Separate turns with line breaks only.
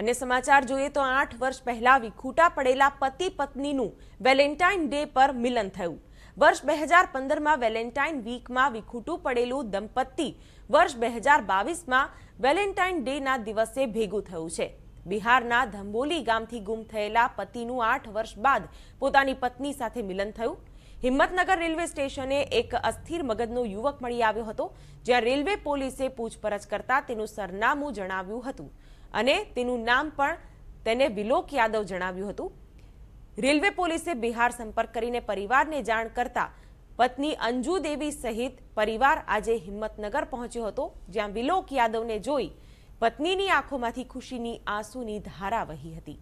અને સમાચાર જોઈએ તો આઠ વર્ષ પહેલા વિખૂટા પડેલા પતિ પત્નીનું વેલેન્ટાઇન ડે પર મિલન થયું વર્ષ બે હજાર પંદરમાં વેલેન્ટાઇન વીકમાં વિખૂટું પડેલું દંપતી વર્ષ બે હજાર બાવીસમાં વેલેન્ટાઇન ડેના દિવસે ભેગું થયું છે બિહારના ધંબોલી ગામથી ગુમ થયેલા પતિનું આઠ વર્ષ બાદ પોતાની પત્ની સાથે મિલન થયું હિંમતનગર રેલવે સ્ટેશને એક અસ્થિર મગજનો યુવક મળી આવ્યો હતો જ્યાં રેલવે પોલીસે પૂછપરછ કરતા તેનું સરનામું જણાવ્યું હતું અને તેનું નામ પણ તેને વિલોક યાદવ જણાવ્યું હતું રેલવે પોલીસે બિહાર સંપર્ક કરીને પરિવારને જાણ કરતા પત્ની અંજુ દેવી સહિત પરિવાર આજે હિંમતનગર પહોંચ્યો હતો જ્યાં વિલોક યાદવને જોઈ પત્નીની આંખોમાંથી ખુશીની આંસુની ધારા વહી હતી